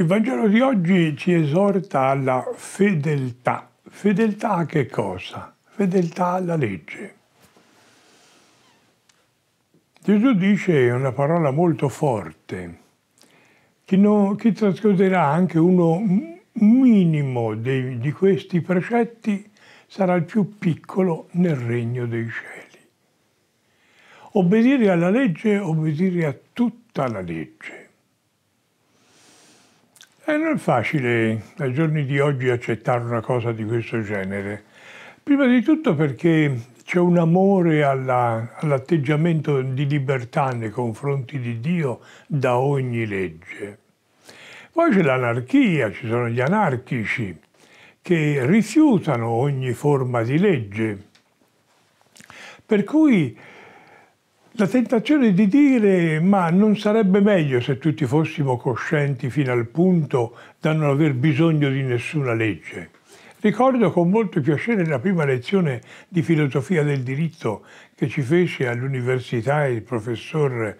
Il Vangelo di oggi ci esorta alla fedeltà. Fedeltà a che cosa? Fedeltà alla legge. Gesù dice una parola molto forte, che, no, che trascorrerà anche uno minimo dei, di questi precetti sarà il più piccolo nel regno dei cieli. Obbedire alla legge, obbedire a tutta la legge e eh, non è facile ai giorni di oggi accettare una cosa di questo genere. Prima di tutto perché c'è un amore all'atteggiamento di libertà nei confronti di Dio da ogni legge. Poi c'è l'anarchia, ci sono gli anarchici che rifiutano ogni forma di legge. Per cui la tentazione di dire ma non sarebbe meglio se tutti fossimo coscienti fino al punto da non aver bisogno di nessuna legge. Ricordo con molto piacere la prima lezione di filosofia del diritto che ci fece all'università il professor,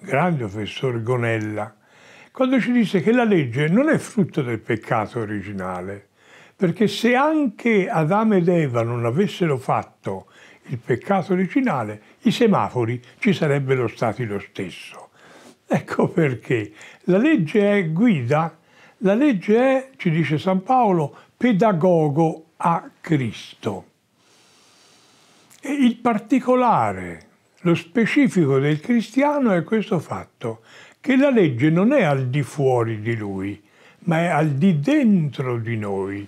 grande professor Gonella, quando ci disse che la legge non è frutto del peccato originale, perché se anche Adamo ed Eva non avessero fatto il peccato originale, i semafori ci sarebbero stati lo stesso. Ecco perché la legge è guida, la legge è, ci dice San Paolo, pedagogo a Cristo. E il particolare, lo specifico del cristiano è questo fatto, che la legge non è al di fuori di lui, ma è al di dentro di noi.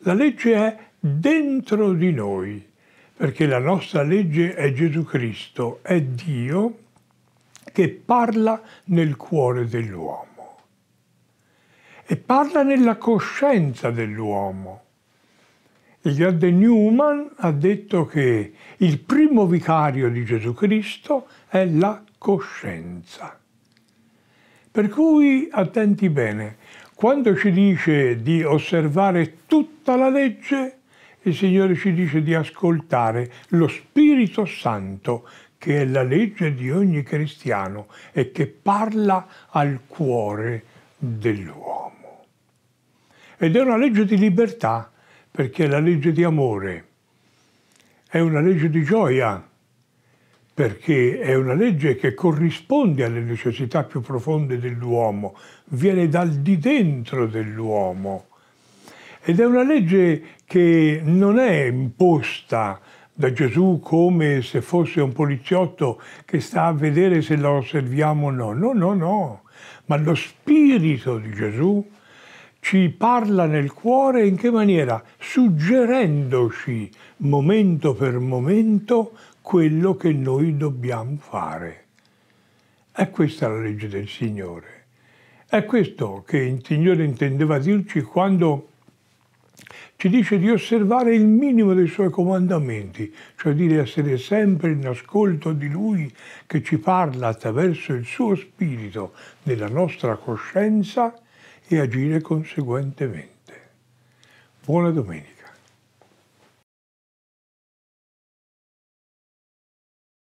La legge è dentro di noi perché la nostra legge è Gesù Cristo, è Dio che parla nel cuore dell'uomo e parla nella coscienza dell'uomo. Il grande Newman ha detto che il primo vicario di Gesù Cristo è la coscienza. Per cui attenti bene, quando ci dice di osservare tutta la legge, il Signore ci dice di ascoltare lo Spirito Santo che è la legge di ogni cristiano e che parla al cuore dell'uomo. Ed è una legge di libertà perché è la legge di amore, è una legge di gioia perché è una legge che corrisponde alle necessità più profonde dell'uomo, viene dal di dentro dell'uomo ed è una legge che non è imposta da Gesù come se fosse un poliziotto che sta a vedere se la osserviamo o no. No, no, no. Ma lo spirito di Gesù ci parla nel cuore in che maniera? Suggerendoci momento per momento quello che noi dobbiamo fare. È questa la legge del Signore. È questo che il Signore intendeva dirci quando ci dice di osservare il minimo dei suoi comandamenti, cioè di essere sempre in ascolto di Lui che ci parla attraverso il suo spirito nella nostra coscienza e agire conseguentemente. Buona domenica.